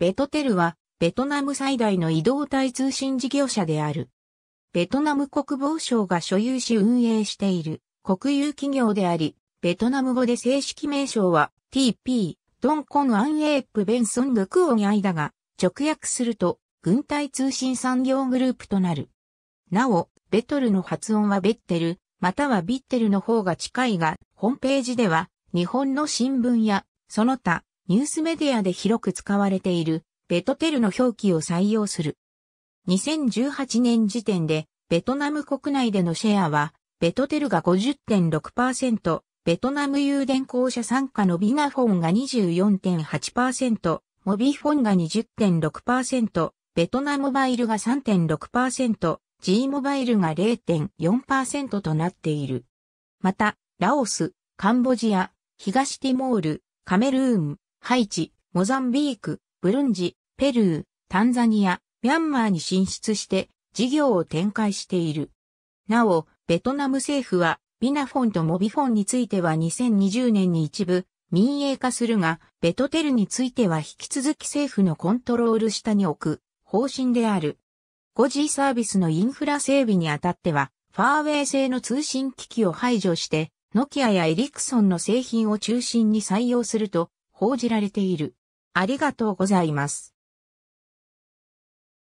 ベトテルは、ベトナム最大の移動体通信事業者である。ベトナム国防省が所有し運営している国有企業であり、ベトナム語で正式名称は TP、ドンコンアンエープベンソングクオニアイだが、直訳すると、軍隊通信産業グループとなる。なお、ベトルの発音はベッテル、またはビッテルの方が近いが、ホームページでは、日本の新聞や、その他、ニュースメディアで広く使われているベトテルの表記を採用する。2018年時点でベトナム国内でのシェアはベトテルが50.6%、ベトナム有電公社参加のビナフォンが24.8%、モビフォンが20.6%、ベトナムモバイルが3.6%、G モバイルが0.4%となっている。また、ラオス、カンボジア、東ティモール、カメルーン、ハイチ、モザンビーク、ブルンジ、ペルー、タンザニア、ミャンマーに進出して事業を展開している。なお、ベトナム政府は、ビナフォンとモビフォンについては2020年に一部民営化するが、ベトテルについては引き続き政府のコントロール下に置く方針である。5G サービスのインフラ整備にあたっては、ファーウェイ製の通信機器を排除して、ノキアやエリクソンの製品を中心に採用すると報じられている。ありがとうございます。